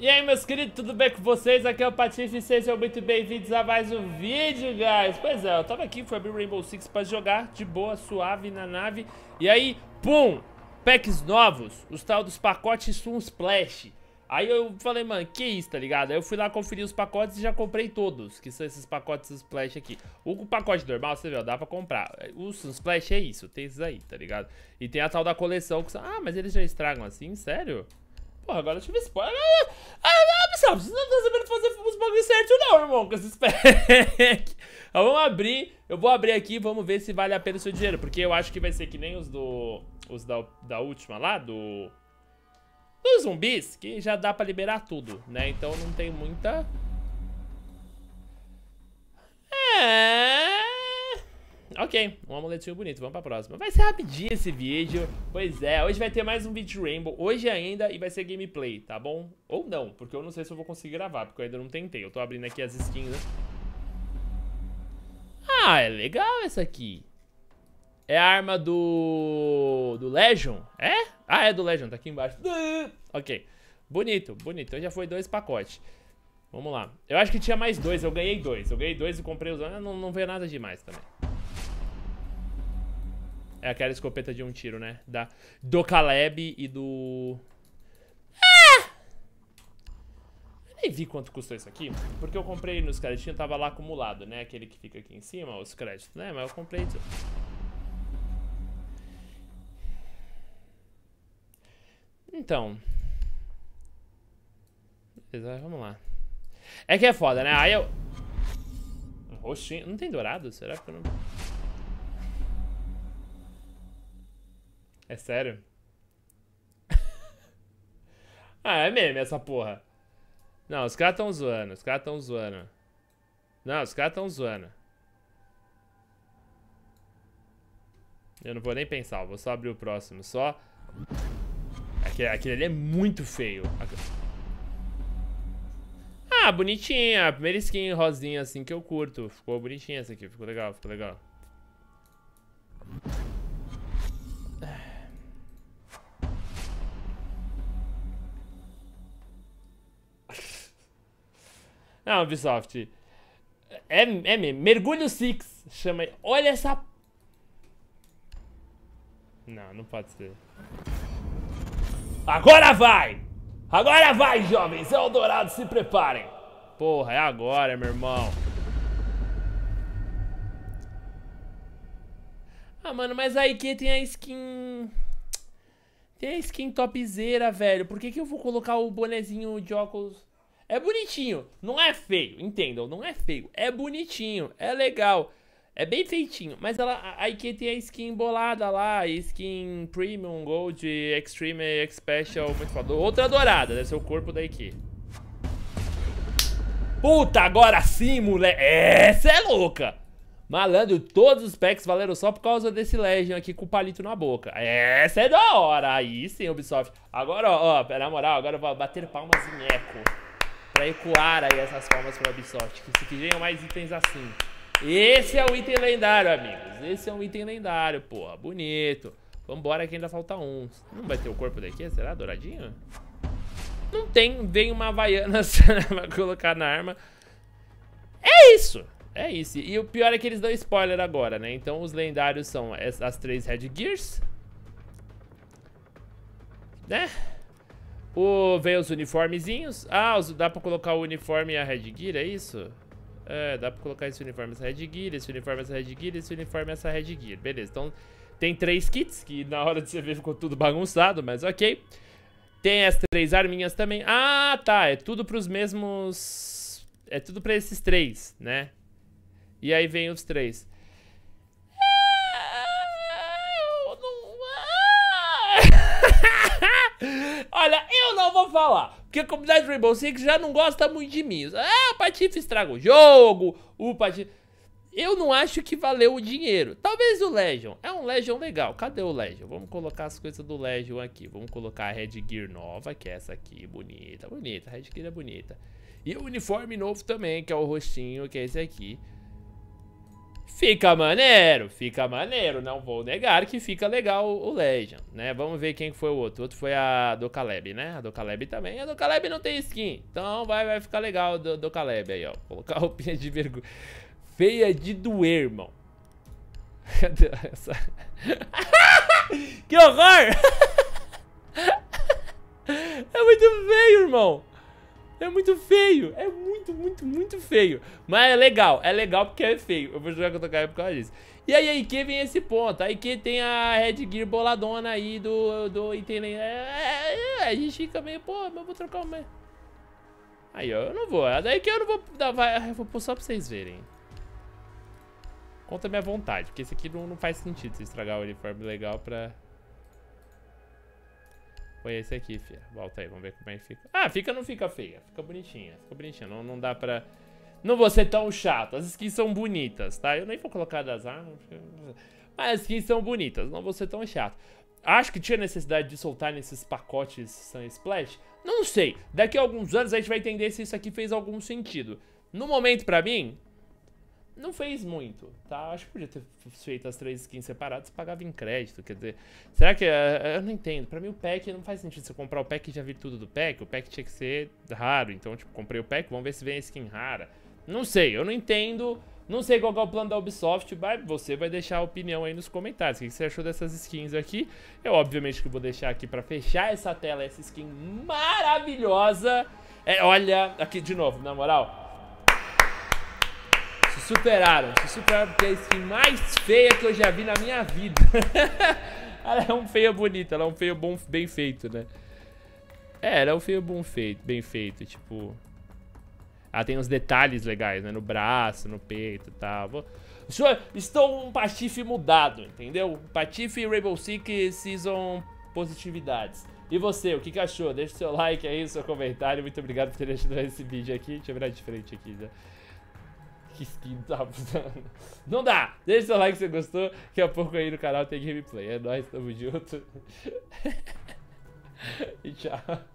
E aí, meus queridos, tudo bem com vocês? Aqui é o Patife e sejam muito bem-vindos a mais um vídeo, guys. Pois é, eu tava aqui, fui abrir Rainbow Six pra jogar de boa, suave, na nave. E aí, pum, packs novos, os tal dos pacotes Sunsplash. Aí eu falei, mano, que isso, tá ligado? Aí eu fui lá conferir os pacotes e já comprei todos, que são esses pacotes Sunsplash aqui. O pacote normal, você vê, dá pra comprar. O Sunsplash é isso, tem esses aí, tá ligado? E tem a tal da coleção que são... Ah, mas eles já estragam assim? Sério? Sério? Porra, agora eu tive spoiler. Ah, pessoal, ah, ah, vocês não estão sabendo fazer os bagulhos certos não, irmão, com esses packs. Então, vamos abrir, eu vou abrir aqui e vamos ver se vale a pena o seu dinheiro, porque eu acho que vai ser que nem os do... os da, da última lá, do... Dos zumbis, que já dá pra liberar tudo, né? Então não tem muita... É... Ok, um amuletinho bonito, vamos pra próxima. Vai ser rapidinho esse vídeo. Pois é, hoje vai ter mais um vídeo Rainbow, hoje ainda, e vai ser gameplay, tá bom? Ou não, porque eu não sei se eu vou conseguir gravar, porque eu ainda não tentei. Eu tô abrindo aqui as skins, né? Ah, é legal essa aqui. É a arma do... do Legion, é? Ah, é do Legion, tá aqui embaixo. Ok, bonito, bonito. Então já foi dois pacotes. Vamos lá. Eu acho que tinha mais dois, eu ganhei dois. Eu ganhei dois e comprei os... Ah, não, não veio nada demais também. É aquela escopeta de um tiro, né? Da, do Caleb e do... Ah! Nem vi quanto custou isso aqui, porque eu comprei nos créditos, tava lá acumulado, né? Aquele que fica aqui em cima, os créditos, né? Mas eu comprei... Isso. Então... Vamos lá. É que é foda, né? Aí eu... Roxinho. Não tem dourado? Será que eu não... É sério? ah, é meme essa porra. Não, os caras tão zoando, os caras tão zoando. Não, os caras tão zoando. Eu não vou nem pensar, vou só abrir o próximo. Só... Aquele, aquele ali é muito feio. Ah, bonitinha. A primeira skin rosinha assim que eu curto. Ficou bonitinha essa aqui, ficou legal, ficou legal. Não, ah, Ubisoft. É, é mesmo. Mergulho Six. Chama aí. Olha essa... Não, não pode ser. Agora vai! Agora vai, jovens! Eldorado, se preparem! Porra, é agora, meu irmão. Ah, mano, mas aí que tem a skin... Tem a skin topzera, velho. Por que que eu vou colocar o bonezinho de óculos... É bonitinho, não é feio, entendam, não é feio. É bonitinho, é legal, é bem feitinho. Mas ela, a IQ tem a skin bolada lá, skin Premium, Gold, Extreme, Special, muito é foda. Outra dourada, deve né? ser o corpo da IQ. Puta, agora sim, moleque. Essa é louca. Malandro, todos os packs valeram só por causa desse legend aqui com o palito na boca. Essa é da hora. Aí sim, Ubisoft. Agora, ó, ó na moral, agora eu vou bater palmas em eco para ecoar aí essas palmas para o Ubisoft, que se venham mais itens assim. Esse é o item lendário, amigos. Esse é um item lendário, porra. Bonito. Vambora que ainda falta um. Não vai ter o corpo daqui? Será douradinho? Não tem. Vem uma Havaianas pra colocar na arma. É isso. É isso. E o pior é que eles dão spoiler agora, né? Então os lendários são as, as três Red Gears. Né? O, vem os uniformezinhos. Ah, os, dá pra colocar o uniforme e a headgear, é isso? É, dá pra colocar esse uniforme essa headgear, esse uniforme essa headgear, esse uniforme essa headgear. Beleza, então tem três kits, que na hora de você ver ficou tudo bagunçado, mas ok. Tem as três arminhas também. Ah, tá, é tudo pros mesmos... É tudo pra esses três, né? E aí vem os três. vou falar, porque a comunidade Rainbow Six já não gosta muito de mim. Ah, o Patife estraga o jogo, o Patife... Eu não acho que valeu o dinheiro. Talvez o Legion. É um Legion legal. Cadê o Legion? Vamos colocar as coisas do Legion aqui. Vamos colocar a Red Gear nova, que é essa aqui. Bonita, bonita. A Red Gear é bonita. E o uniforme novo também, que é o rostinho, que é esse aqui. Fica maneiro, fica maneiro, não vou negar que fica legal o Legend, né? Vamos ver quem foi o outro. O outro foi a do Caleb, né? A do Caleb também. A do Caleb não tem skin, então vai, vai ficar legal do, do Caleb aí, ó. Colocar a roupinha de vergonha. Feia de doer, irmão. Essa... que horror! é muito feio, irmão. É muito feio. É muito, muito, muito feio. Mas é legal. É legal porque é feio. Eu vou jogar contra o Caio por causa disso. E aí, aí que vem esse ponto. Aí que tem a Red Gear boladona aí do... do Italian. É, é, é, a gente fica meio... Pô, mas eu vou trocar uma... Aí, ó. Eu não vou. É daí que eu não vou... Dar, vai, eu vou pôr só pra vocês verem. Conta a minha vontade. Porque esse aqui não, não faz sentido. Se estragar o uniforme legal pra... Foi esse aqui, filha. Volta aí, vamos ver como é que fica. Ah, fica não fica feia. Fica bonitinha. Fica bonitinha. Não, não dá pra... Não vou ser tão chato. As skins são bonitas, tá? Eu nem vou colocar das armas. Mas as skins são bonitas. Não vou ser tão chato. Acho que tinha necessidade de soltar nesses pacotes Sun Splash. Não sei. Daqui a alguns anos a gente vai entender se isso aqui fez algum sentido. No momento, pra mim, não fez muito, tá? Acho que podia ter feito as três skins separadas, pagava em crédito, quer dizer... Será que... Eh, eu não entendo. Pra mim o pack não faz sentido você comprar o pack e já vir tudo do pack. O pack tinha que ser raro, então, tipo, comprei o pack, vamos ver se vem a skin rara. Não sei, eu não entendo... Não sei qual é o plano da Ubisoft, mas você vai deixar a opinião aí nos comentários. O que você achou dessas skins aqui? Eu, obviamente, que vou deixar aqui para fechar essa tela essa skin maravilhosa. É, olha, aqui de novo, na moral, superaram. Se superaram porque é a skin mais feia que eu já vi na minha vida. ela é um feio bonito, ela é um feio bom, bem feito, né? É, ela é um feio bom feito, bem feito, tipo... Ela tem uns detalhes legais, né? No braço, no peito e tá? tal. Estou um patife mudado, entendeu? Patife Rainbow Six Season Positividades. E você, o que, achou? Deixa o seu like aí, seu comentário. Muito obrigado por ter assistido esse vídeo aqui. Deixa eu virar de frente aqui, né? que skin tá usando. Não dá! Deixa seu like se você gostou. Daqui a pouco aí no canal tem gameplay. É nóis, tamo junto. e tchau.